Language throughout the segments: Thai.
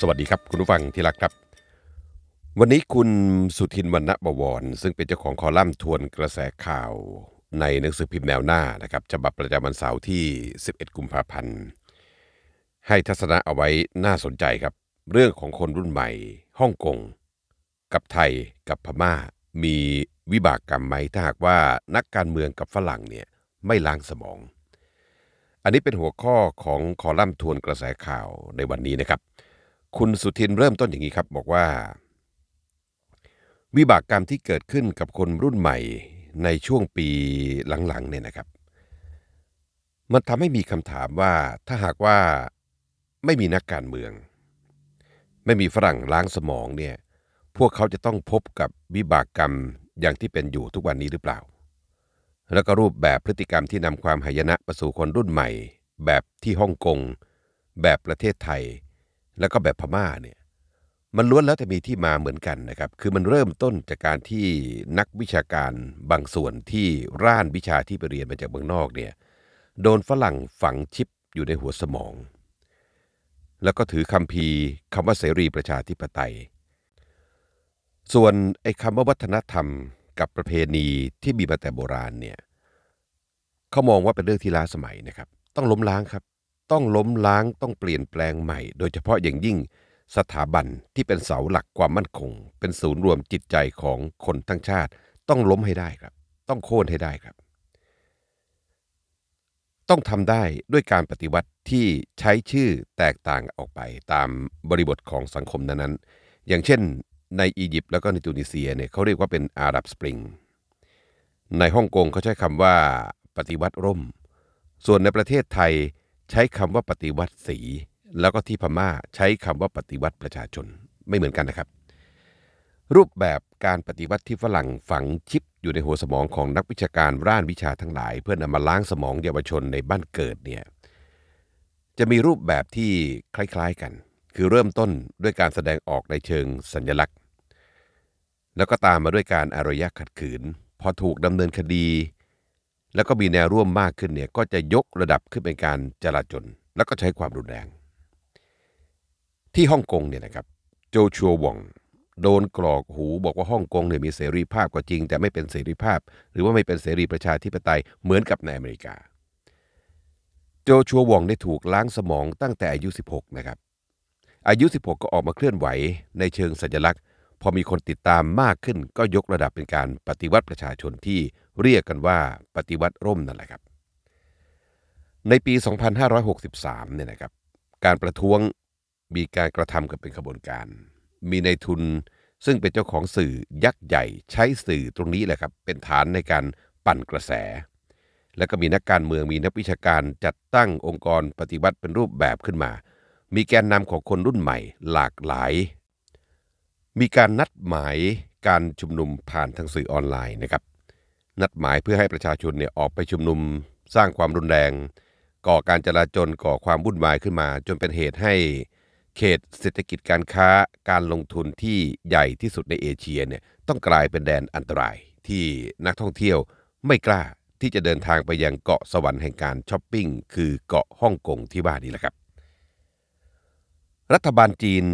สวัสดีครับ คุณผู้ฟังที่รักครับ วันนี้คุณสุทินวรรณบวร ซึ่งเป็นเจ้าของคอลัมน์ทวนกระแสข่าว ในหนังสือพิมพ์แนวหน้านะครับฉบับประจำวันเสาร์ที่ 11 กุมภาพันธ์ ให้ทัศนะเอาไว้น่าสนใจครับเรื่องของคนรุ่นใหม่ฮ่องกง กับไทยกับพม่า มีวิบากกรรมไหมถ้าหากว่านักการเมืองกับฝรั่งเนี่ยไม่ล้างสมอง อันนี้เป็นหัวข้อของคอลัมน์ทวนกระแสข่าวในวันนี้นะครับคุณสุทินเริ่มต้นอย่างนี้ครับบอกว่า วิบากกรรมที่เกิดขึ้นกับคนรุ่นใหม่ในช่วงปีหลังๆเนี่ยนะครับ มันทำให้มีคำถามว่าถ้าหากว่าไม่มีนักการเมือง ไม่มีฝรั่งล้างสมองเนี่ยพวกเขาจะต้องพบกับวิบากกรรมอย่างที่เป็นอยู่ทุกวันนี้หรือเปล่า แล้วก็รูปแบบพฤติกรรมที่นำความหายนะมาสู่คนรุ่นใหม่ แบบที่ฮ่องกงแบบประเทศไทยแล้วก็แบบพม่าเนี่ยมันล้วนแล้วแต่มีที่มาเหมือนกันนะครับ คือมันเริ่มต้นจากการที่นักวิชาการบางส่วนที่ร่านวิชาที่ไปเรียนมาจากเมืองนอกเนี่ยโดนฝรั่งฝังชิปอยู่ในหัวสมอง แล้วก็ถือคำพีคำว่าเสรีประชาธิปไตย ส่วนไอ้คำว่าวัฒนธรรมกับประเพณีที่มีมาแต่โบราณเนี่ยเขามองว่าเป็นเรื่องที่ล้าสมัยนะครับ ต้องล้มล้างครับต้องล้มล้างต้องเปลี่ยนแปลงใหม่โดยเฉพาะอย่างยิ่ง สถาบันที่เป็นเสาหลักความมั่นคง เป็นศูนย์รวมจิตใจของคนทั้งชาติ ต้องล้มให้ได้ครับ ต้องโค่นให้ได้ครับ ต้องทำได้ด้วยการปฏิวัติที่ใช้ชื่อแตกต่างออกไปตามบริบทของสังคมนั้นๆ อย่างเช่นในอียิปต์แล้วก็ในตุนิเซียเนี่ยเขาเรียกว่าเป็นอาหรับสปริงในฮ่องกงเขาใช้คำว่า ปฏิวัติร่ม ส่วนในประเทศไทยใช้คำว่าปฏิวัติสีแล้วก็ที่พม่าใช้คำว่าปฏิวัติประชาชนไม่เหมือนกันนะครับ รูปแบบการปฏิวัติที่ฝรั่งฝังชิป อยู่ในหัวสมองของนักวิชาการร่านวิชาทั้งหลาย เพื่อนำมาล้างสมองเยาวชนในบ้านเกิดเนี่ยจะมีรูปแบบที่คล้ายๆกัน คือเริ่มต้นด้วยการแสดงออกในเชิงสัญลักษณ์ แล้วก็ตามมาด้วยการอารยะขัดขืน พอถูกดำเนินคดีแล้วก็มีแนวร่วมมากขึ้นเนี่ยก็จะยกระดับขึ้นเป็นการจลาจลแล้วก็ใช้ความรุนแรง ที่ฮ่องกงเนี่ยนะครับโจชัววองโดนกรอกหูบอกว่าฮ่องกงเนี่ยมีเสรีภาพกว่าจริง แต่ไม่เป็นเสรีภาพหรือว่าไม่เป็นเสรีประชาธิปไตยเหมือนกับในอเมริกาโจชัววองได้ถูกล้างสมองตั้งแต่อายุ16นะครับอายุ16ก็ออกมาเคลื่อนไหวในเชิงสัญลักษณ์พอมีคนติดตามมากขึ้นก็ยกระดับเป็นการปฏิวัติประชาชนที่เรียกกันว่า ปฏิวัติร่มนั่นแหละครับ ในปี 2563 เนี่ยนะครับการประท้วงมีการกระทำกันเป็นขบวนการ มีในทุนซึ่งเป็นเจ้าของสื่อยักษ์ใหญ่ใช้สื่อตรงนี้แหละครับเป็นฐานในการปั่นกระแส และก็มีนักการเมืองมีนักวิชาการจัดตั้งองค์กรปฏิวัติเป็นรูปแบบขึ้นมา มีแกนนำของคนรุ่นใหม่หลากหลายมีการนัดหมายการชุมนุมผ่านทางสื่อออนไลน์นะครับ นัดหมายเพื่อให้ประชาชนเนี่ยออกไปชุมนุมสร้างความรุนแรงก่อการจราจลก่อความวุ่นวายขึ้นมาจนเป็นเหตุให้เขตเศรษฐกิจการค้าการลงทุนที่ใหญ่ที่สุดในเอเชียเนี่ยต้องกลายเป็นแดนอันตรายที่นักท่องเที่ยวไม่กล้าที่จะเดินทางไปยังเกาะสวรรค์แห่งการช้อปปิ้งคือเกาะฮ่องกงที่ว่านี้แหละครับ รัฐบาลจีน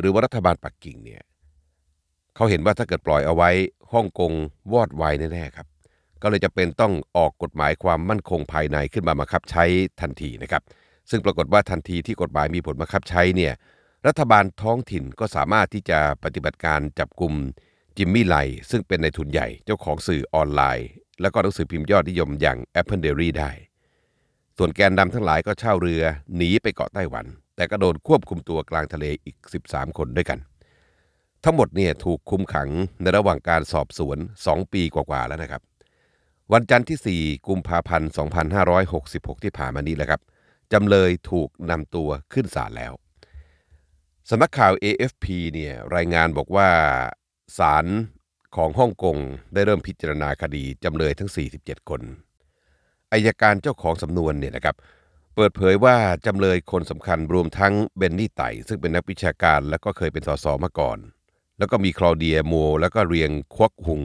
หรือว่ารัฐบาลปักกิ่งเนี่ยเขาเห็นว่าถ้าเกิดปล่อยเอาไว้ฮ่องกงวอดวายแน่ๆครับ ก็เลยจะเป็นต้องออกกฎหมายความมั่นคงภายในขึ้นมาบังคับใช้ทันทีนะครับซึ่งปรากฏว่าทันทีที่กฎหมายมีผลบังคับใช้เนี่ยรัฐบาลท้องถิ่นก็สามารถที่จะปฏิบัติการจับกลุ่มจิมมี่ไลซึ่งเป็นในทุนใหญ่เจ้าของสื่อออนไลน์ และก็หนังสือพิมพ์ยอดนิยมอย่าง Apple Diary ได้ ส่วนแกนดำทั้งหลายก็เช่าเรือหนีไปเกาะไต้หวันแต่ก็โดนควบคุมตัวกลางทะเลอีก 13 คนด้วยกัน ทั้งหมดเนี่ยถูกคุมขังในระหว่างการสอบสวน 2 ปีกว่า ๆ แล้วนะครับ วันจันทร์ที่ 4กุมภาพันธ์ 2566 ที่ผ่านมานี้แหละครับ จำเลยถูกนำตัวขึ้นศาลแล้ว สำนักข่าว AFP เนี่ยรายงานบอกว่าศาลของฮ่องกงได้เริ่มพิจารณาคดีจำเลยทั้ง 47 คน อายการเจ้าของสำนวนเนี่ยนะครับปิดเผยว่าจำเลยคนสำคัญรวมทั้งเบนนี่ไต่ซึ่งเป็นนักวิชาการและก็เคยเป็นสสมาก่อน แล้วก็มีคลอเดียโม แล้วก็เรียงควักหุง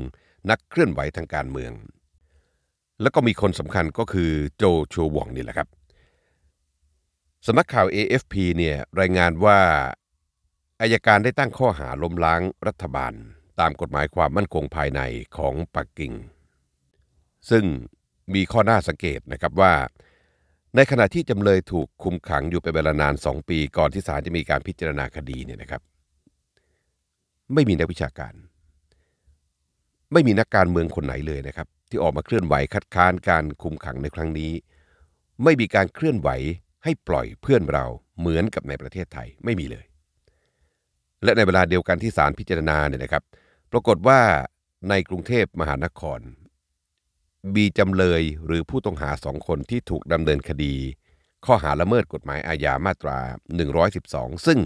นักเคลื่อนไหวทางการเมือง แล้วก็มีคนสำคัญก็คือโจชัววองนี่แหละครับ สำนักข่าว AFP เนี่ยรายงานว่าอายการได้ตั้งข้อหาล้มล้างรัฐบาลตามกฎหมายความมั่นคงภายในของปักกิ่งซึ่งมีข้อน่าสังเกตนะครับว่าในขณะที่จำเลยถูกคุมขังอยู่เป็นเวลานานสองปี ก่อนที่ศาลจะมีการพิจารณาคดีเนี่ยนะครับ ไม่มีนักวิชาการ ไม่มีนักการเมืองคนไหนเลยนะครับที่ออกมาเคลื่อนไหวคัดค้าน การคุมขังในครั้งนี้ ไม่มีการเคลื่อนไหวให้ปล่อยเพื่อนเราเหมือนกับในประเทศไทยไม่มีเลย และในเวลาเดียวกันที่ศาลพิจารณาเนี่ยนะครับ ปรากฏว่าในกรุงเทพมหานครมีจำเลยหรือผู้ต้องหาสองคนที่ถูกดำเนินคดีข้อหาละเมิดกฎหมายอาญามาตรา 112 ซึ่ง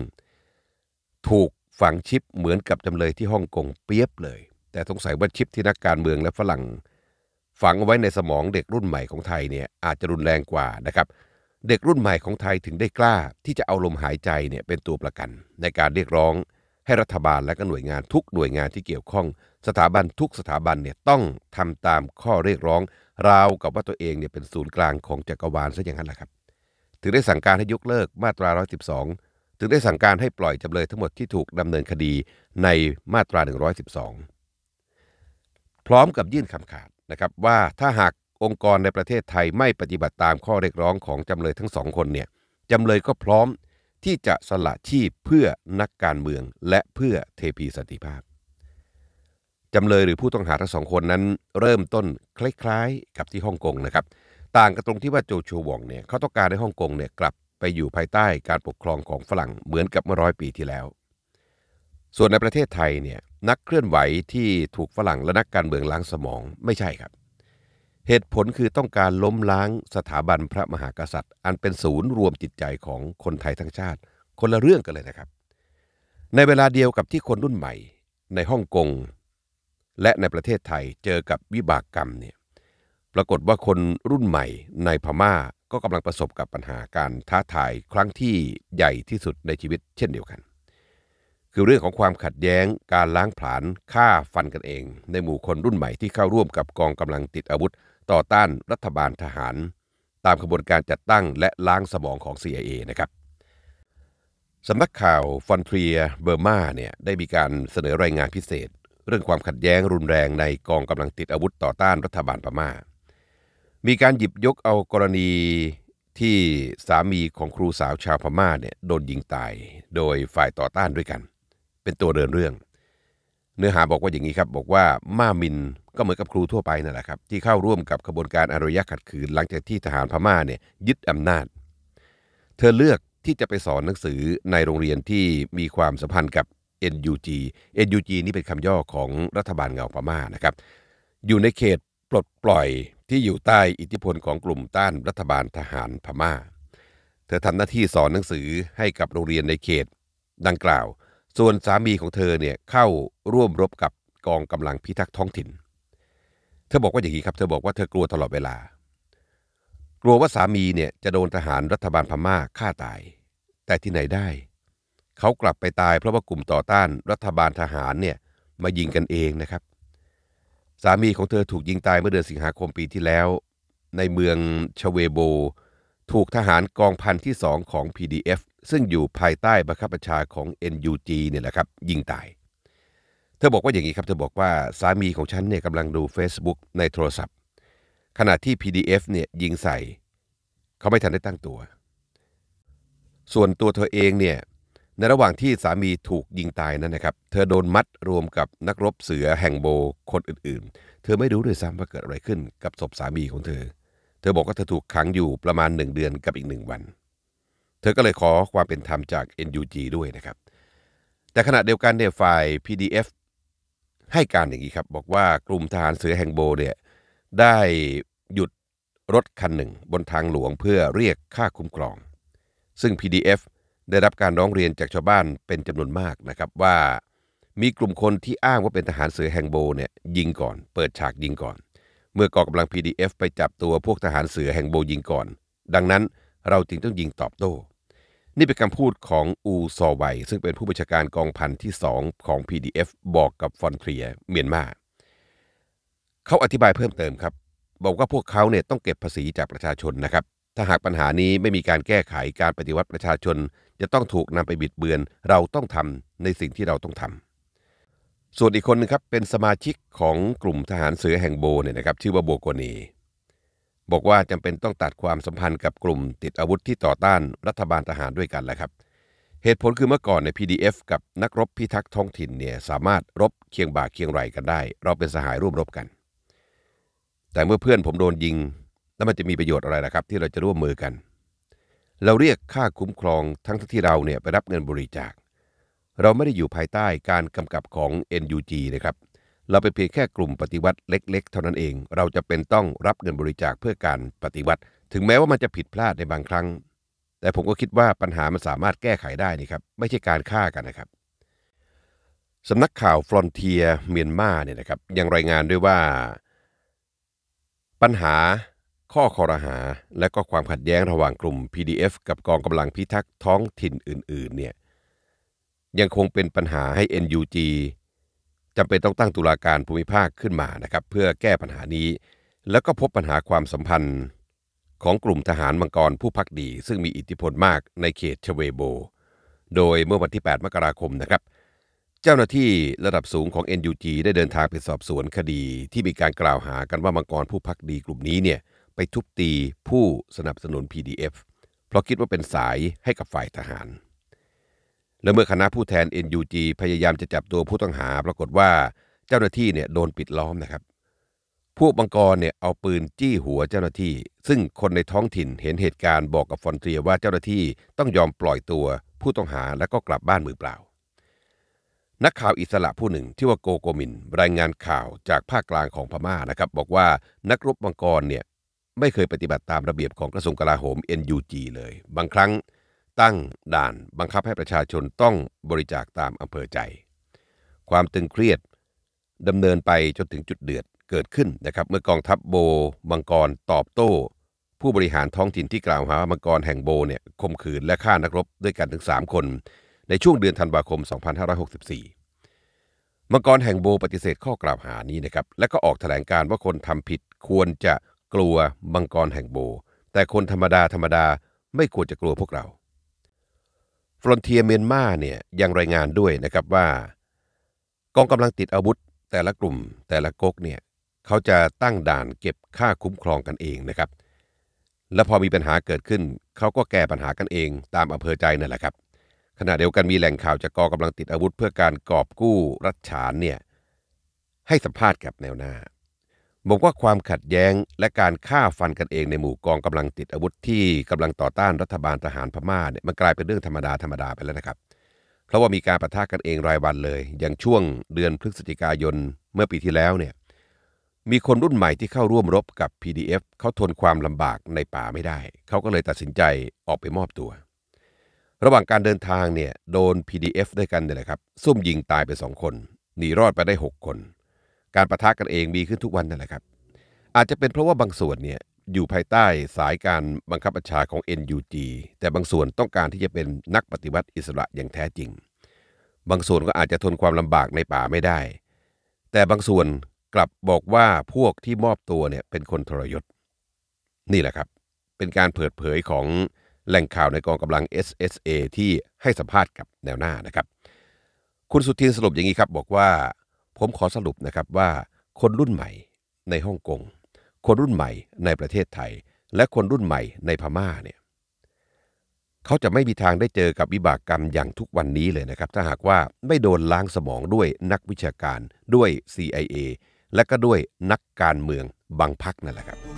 ถูกฝังชิปเหมือนกับจำเลยที่ฮ่องกงเปียบเลย แต่สงสัยว่าชิปที่นักการเมืองและฝรั่ง ฝังไว้ในสมองเด็กรุ่นใหม่ของไทยเนี่ยอาจจะรุนแรงกว่านะครับเด็กรุ่นใหม่ของไทยถึงได้กล้าที่จะเอาลมหายใจเนี่ยเป็นตัวประกัน ในการเรียกร้องให้รัฐบาลและก็หน่วยงานทุกหน่วยงานที่เกี่ยวข้องสถาบันทุกสถาบันเนี่ยต้องทำตามข้อเรียกร้องราวกับว่าตัวเองเนี่ยเป็นศูนย์กลางของจักรวาลซะอย่างนั้นแหละครับ ถึงได้สั่งการให้ยกเลิกมาตรา 112 ถึงได้สั่งการให้ปล่อยจำเลยทั้งหมดที่ถูกดำเนินคดีในมาตรา 112 พร้อมกับยื่นคำขาดนะครับว่าถ้าหากองค์กรในประเทศไทยไม่ปฏิบัติตามข้อเรียกร้องของจำเลยทั้งสองคนเนี่ย จำเลยก็พร้อมที่จะสละชีพเพื่อนักการเมืองและเพื่อเทพีสันติภาพจำเลยหรือผู้ต้องหาทั้งสองคนนั้น เริ่มต้นคล้ายๆ กับที่ฮ่องกงนะครับ ต่างกันตรงที่ว่าโจชัววองเนี่ยเขาต้องการให้ฮ่องกงเนี่ยกลับไปอยู่ภายใต้การปกครองของฝรั่งเหมือนกับเมื่อร้อยปีที่แล้ว ส่วนในประเทศไทยเนี่ยนักเคลื่อนไหวที่ถูกฝรั่งและนักการเมืองล้างสมองไม่ใช่ครับ เหตุผลคือต้องการล้มล้างสถาบันพระมหากษัตริย์ อันเป็นศูนย์รวมจิตใจของคนไทยทั้งชาติ คนละเรื่องกันเลยนะครับ ในเวลาเดียวกับที่คนรุ่นใหม่ในฮ่องกงและในประเทศไทยเจอกับวิบากกรรมเนี่ยปรากฏว่าคนรุ่นใหม่ในพม่าก็กำลังประสบกับปัญหาการท้าทายครั้งที่ใหญ่ที่สุดในชีวิตเช่นเดียวกัน คือเรื่องของความขัดแย้ง การล้างผลาญฆ่าฟันกันเอง ในหมู่คนรุ่นใหม่ที่เข้าร่วมกับกองกำลังติดอาวุธต่อต้านรัฐบาลทหารตามขบวนการจัดตั้งและล้างสมองของ CIA นะครับสำนักข่าวฟอนเทียเบอร์มาเนี่ยได้มีการเสนอรายงานพิเศษเรื่องความขัดแย้งรุนแรงในกองกำลังติดอาวุธต่อต้านรัฐบาลพมา่า มีการหยิบยกเอากรณีที่สามีของครูสาวชาวพม่าเนี่ยโดนยิงตายโดยฝ่ายต่อต้านด้วยกัน เป็นตัวเดินเรื่อง เนื้อหาบอกว่าอย่างนี้ครับ บอกว่าม่ามินก็เหมือนกับครูทั่วไปนั่นแหละครับ ที่เข้าร่วมกับขบวนการอารยะขัดขืนหลังจากที่ทหารพม่าเนี่ยยึดอำนาจ เธอเลือกที่จะไปสอนหนังสือในโรงเรียนที่มีความสัมพันธ์กับ NUG NUG นี่เป็นคำย่อของรัฐบาลเงาพม่านะครับ อยู่ในเขตปลดปล่อยที่อยู่ใต้อิทธิพลของกลุ่มต้านรัฐบาลทหารพม่า เธอทำหน้าที่สอนหนังสือให้กับโรงเรียนในเขต ดังกล่าว ส่วนสามีของเธอเนี่ยเข้าร่วมรบกับกองกำลังพิทักษ์ท้องถิ่นเธอบอกว่าอย่างนี้ครับเธอบอกว่าเธอกลัวตลอดเวลา กลัวว่าสามีเนี่ยจะโดนทหารรัฐบาลพม่าฆ่าตาย แต่ที่ไหนได้เขากลับไปตายเพราะว่ากลุ่มต่อต้านรัฐบาลทหารเนี่ยมายิงกันเองนะครับ สามีของเธอถูกยิงตายเมื่อเดือนสิงหาคมปีที่แล้ว ในเมืองชเวโบ ถูกทหารกองพันที่สองของ PDF ซึ่งอยู่ภายใต้บังคับบัญชาของ NUG เนี่ยแหละครับยิงตาย เธอบอกว่าอย่างนี้ครับเธอบอกว่าสามีของฉันเนี่ยกำลังดู Facebook ในโทรศัพท์ ขณะที่ PDF เนี่ยยิงใส่ เขาไม่ทันได้ตั้งตัว ส่วนตัวเธอเองเนี่ยในระหว่างที่สามีถูกยิงตายนั้นนะครับ เธอโดนมัดรวมกับนักรบเสือแห่งโบคนอื่นๆ เธอไม่รู้ด้วยซ้ำว่าเกิดอะไรขึ้นกับศพสามีของเธอ เธอบอกว่าเธอถูกขังอยู่ประมาณหนึ่งเดือนกับอีกหนึ่งวัน เธอก็เลยขอความเป็นธรรมจาก NUG ด้วยนะครับ แต่ขณะเดียวกันเนี่ยฝ่าย PDF ให้การอย่างนี้ครับ บอกว่ากลุ่มทหารเสือแห่งโบเนี่ยได้หยุดรถคันหนึ่ง บนทางหลวงเพื่อเรียกค่าคุ้มครอง ซึ่ง PDF ได้รับการร้องเรียนจากชาวบ้านเป็นจำนวนมากนะครับ ว่ามีกลุ่มคนที่อ้างว่าเป็นทหารเสือแห่งโบเนี่ยยิงก่อนเปิดฉากยิงก่อน เมื่อกองกำลัง PDF ไปจับตัวพวกทหารเสือแห่งโบยิงก่อน ดังนั้นเราจึงต้องยิงตอบโต้นี่เป็นคำพูดของอูซอไวซึ่งเป็นผู้บัญชาการกองพันที่2ของ PDF บอกกับฟอนเทียเมียนมาเขาอธิบายเพิ่มเติมครับ บอกว่าพวกเขาเนี่ยต้องเก็บภาษีจากประชาชนนะครับถ้าหากปัญหานี้ไม่มีการแก้ไขการปฏิวัติประชาชน จะต้องถูกนำไปบิดเบือนเราต้องทำในสิ่งที่เราต้องทำ ส่วนอีกคนนึงครับเป็นสมาชิกของกลุ่มทหารเสือแห่งโบเนี่ยนะครับชื่อว่าโบโกนีบอกว่าจำเป็นต้องตัดความสัมพันธ์กับกลุ่มติดอาวุธที่ต่อต้านรัฐบาลทหารด้วยกันแหละครับ เหตุผลคือเมื่อก่อนใน PDF กับนักรบพิทักษ์ท้องถิ่นเนี่ยสามารถรบเคียงบ่าเคียงไหลกันได้ เราเป็นสหายร่วมรบกัน แต่เมื่อเพื่อนผมโดนยิงแล้วมันจะมีประโยชน์อะไรล่ะครับที่เราจะร่วมมือกัน เราเรียกค่าคุ้มครองทั้งที่เราเนี่ยไปรับเงินบริจาค เราไม่ได้อยู่ภายใต้การกำกับของ NUG นะครับ เราเป็นเพียงแค่กลุ่มปฏิวัติเล็กๆ เท่านั้นเอง เราจะเป็นต้องรับเงินบริจาคเพื่อการปฏิวัติ ถึงแม้ว่ามันจะผิดพลาดในบางครั้ง แต่ผมก็คิดว่าปัญหามันสามารถแก้ไขได้นี่ครับ ไม่ใช่การฆ่ากันนะครับสำนักข่าวฟรอนเทียเมียนมาเนี่ยนะครับยังรายงานด้วยว่าปัญหาข้อคอรหาและก็ความขัดแย้งระหว่างกลุ่ม PDF กับกองกำลังพิทักษ์ท้องถิ่นอื่นๆเนี่ยยังคงเป็นปัญหาให้ NUG จำเป็นต้องตั้งตุลาการภูมิภาคขึ้นมานะครับ เพื่อแก้ปัญหานี้ แล้วก็พบปัญหาความสัมพันธ์ของกลุ่มทหารมังกรผู้พักดี ซึ่งมีอิทธิพลมากในเขตชเวโบ โดยเมื่อวันที่ 8มกราคมนะครับ เจ้าหน้าที่ระดับสูงของ NUG ได้เดินทางไปสอบสวนคดีที่มีการกล่าวหากันว่ามังกรผู้พักดีกลุ่มนี้เนี่ยไปทุบตีผู้สนับสนุน PDF เพราะคิดว่าเป็นสายให้กับฝ่ายทหาร และเมื่อคณะผู้แทน NUG พยายามจะจับตัวผู้ต้องหา ปรากฏว่าเจ้าหน้าที่เนี่ยโดนปิดล้อมนะครับพวกบังกรเนี่ยเอาปืนจี้หัวเจ้าหน้าที่ ซึ่งคนในท้องถิ่นเห็นเหตุการณ์บอกกับฟอนเทียว่าเจ้าหน้าที่ต้องยอมปล่อยตัวผู้ต้องหาแล้วก็กลับบ้านมือเปล่า นักข่าวอิสระผู้หนึ่งที่ว่าโกโกมินรายงานข่าวจากภาคกลางของพม่านะครับบอกว่านักรบบังกรเนี่ยไม่เคยปฏิบัติตามระเบียบของกระทรวงกลาโหม NUG เลย บางครั้งตั้งด่านบังคับให้ประชาชนต้องบริจาคตามอำเภอใจ ความตึงเครียดดำเนินไปจนถึงจุดเดือดเกิดขึ้นนะครับ เมื่อกองทัพโบมังกรตอบโต้ ผู้บริหารท้องถิ่นที่กล่าวหามังกรแห่งโบเนี่ยข่มขืนและฆ่านักรบด้วยกันถึง 3 คน ในช่วงเดือนธันวาคม 2564มังกรแห่งโบปฏิเสธข้อกล่าวหานี้นะครับ และก็ออกแถลงการว่าคนทำผิดควรจะกลัวบังกรแห่งโบ แต่คนธรรมดาธรรมดาไม่ควรจะกลัวพวกเราฟรอนเทียเมียนมาเนี่ยยังรายงานด้วยนะครับว่า กองกำลังติดอาวุธ แต่ละกลุ่ม แต่ละก๊กเนี่ยเขาจะตั้งด่านเก็บค่าคุ้มครองกันเองนะครับ และพอมีปัญหาเกิดขึ้น เขาก็แก้ปัญหากันเองตามอำเภอใจนั่นแหละครับขณะเดียวกันมีแหล่งข่าวจากกองกำลังติดอาวุธ เพื่อการกอบกู้รัฐฉานเนี่ยให้สัมภาษณ์กับแนวหน้าบอกว่าความขัดแย้งและการฆ่าฟันกันเองในหมู่กองกำลังติด อาวุธที่กำลังต่อต้านรัฐบาลทหารพม่าเนี่ยมันกลายเป็นเรื่องธรรมดาธรรมดาไปแล้วนะครับ เพราะว่ามีการประทะกันเองรายวันเลย อย่างช่วงเดือนพฤศจิกายนเมื่อปีที่แล้วเนี่ยมีคนรุ่นใหม่ที่เข้าร่วมรบกับ PDF เขาทนความลำบากในป่าไม่ได้ เขาก็เลยตัดสินใจออกไปมอบตัว ระหว่างการเดินทางเนี่ยโดน PDF ด้วยกันเนี่ยแหละครับซุ่มยิงตายไปสองคนหนีรอดไปได้ 6 คนการประทะกันเองมีขึ้นทุกวันนั่นแหละครับ อาจจะเป็นเพราะว่าบางส่วนเนี่ยอยู่ภายใต้สายการบังคับบัญชาของ NUG แต่บางส่วนต้องการที่จะเป็นนักปฏิวัติอิสระอย่างแท้จริง บางส่วนก็อาจจะทนความลำบากในป่าไม่ได้ แต่บางส่วนกลับบอกว่าพวกที่มอบตัวเนี่ยเป็นคนทรยศนี่แหละครับเป็นการเปิดเผยของแหล่งข่าวในกองกำลัง SSA ที่ให้สัมภาษณ์กับแนวหน้านะครับ คุณสุทินสรุปอย่างนี้ครับ บอกว่าผมขอสรุปนะครับว่าคนรุ่นใหม่ในฮ่องกงคนรุ่นใหม่ในประเทศไทย และคนรุ่นใหม่ในพม่าเนี่ยเขาจะไม่มีทางได้เจอกับวิบากกรรมอย่างทุกวันนี้เลยนะครับถ้าหากว่าไม่โดนล้างสมองด้วยนักวิชาการด้วย CIA และก็ด้วยนักการเมืองบางพักนั่นแหละครับ